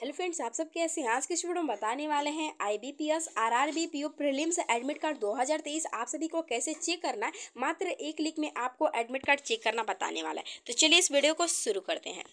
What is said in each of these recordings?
hello friends आप सब कैसे हैं आज के स्टूडियो में बताने वाले हैं I B P S R R B P prelims admit card 2023 आप सभी को कैसे चेक करना है मात्र एक क्लिक में आपको एडमिट कार्ड चेक करना बताने वाला है तो चलिए इस वीडियो को शुरू करते हैं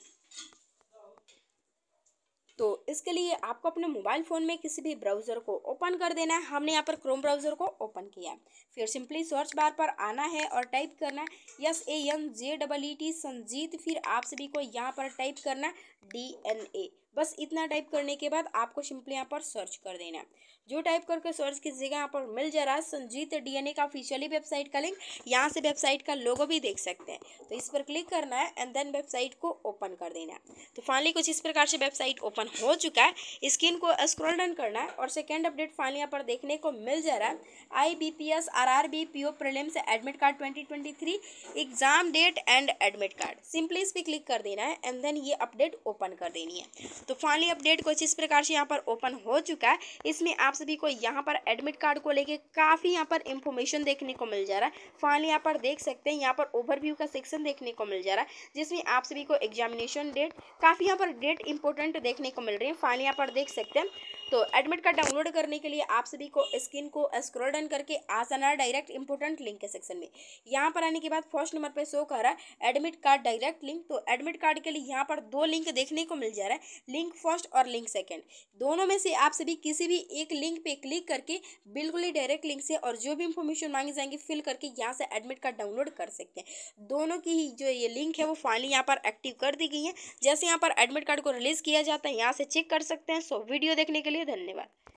तो इसके लिए आपको अपने मोबाइल फ़ोन में किसी भी ब्राउज़र को ओपन कर देना है हमने यहाँ पर क्रोम ब्राउज़र को ओपन किया फिर सिंपली सर्च बार पर आना है और टाइप करना है S A N J double E T Sanjeet फिर आप सभी को यहाँ पर टाइप करना डी एन ए बस इतना टाइप करने के बाद आपको सिंपली यहाँ पर सर्च कर देना है जो टाइप करके सर्च कीजिएगा यहाँ पर मिल जा रहा है संजीत डीएनए का ऑफिशियली वेबसाइट का लिंक यहाँ से वेबसाइट का लोगो भी देख सकते हैं तो इस पर क्लिक करना है एंड देन वेबसाइट को ओपन कर देना है तो फाइनली कुछ इस प्रकार से वेबसाइट ओपन हो चुका है स्क्रीन को स्क्रॉल डन करना है और सेकेंड अपडेट फाइनली यहाँ पर देखने को मिल जा रहा है I B P S R R B P O prelim से admit card twenty twenty three exam date and admit card simply इस पर क्लिक कर देना है एंड देन ये अपडेट ओपन कर देनी है तो फाइनली अपडेट कुछ इस प्रकार से यहाँ पर ओपन हो चुका है इसमें आप सभी को यहाँ पर एडमिट कार्ड को लेके काफ़ी यहाँ पर इंफॉर्मेशन देखने को मिल जा रहा है फाइनली यहाँ पर देख सकते हैं यहाँ पर ओवरव्यू का सेक्शन देखने को मिल जा रहा है जिसमें आप सभी को एग्जामिनेशन डेट काफ़ी यहाँ पर डेट इंपॉर्टेंट देखने को मिल रही है फाइनली यहाँ पर देख सकते हैं तो एडमिट कार्ड डाउनलोड करने के लिए आप सभी को स्क्रीन को स्क्रोल डन करके आ जाना है डायरेक्ट इंपॉर्टेंट लिंक के सेक्शन में यहाँ पर आने के बाद फर्स्ट नंबर पर शो कर रहा है एडमिट कार्ड डायरेक्ट लिंक तो एडमिट कार्ड के लिए यहाँ पर दो लिंक देखने को मिल जा रहा है लिंक फर्स्ट और लिंक सेकेंड दोनों में से आप सभी किसी भी एक लिंक पे क्लिक करके बिल्कुल ही डायरेक्ट लिंक से और जो भी इंफॉर्मेशन मांगी जाएंगी फिल करके यहाँ से एडमिट कार्ड डाउनलोड कर सकते हैं दोनों की ही जो ये लिंक है वो फाइनली यहाँ पर एक्टिव कर दी गई है जैसे यहाँ पर एडमिट कार्ड को रिलीज़ किया जाता है यहाँ से चेक कर सकते हैं सो वीडियो देखने के लिए धन्यवाद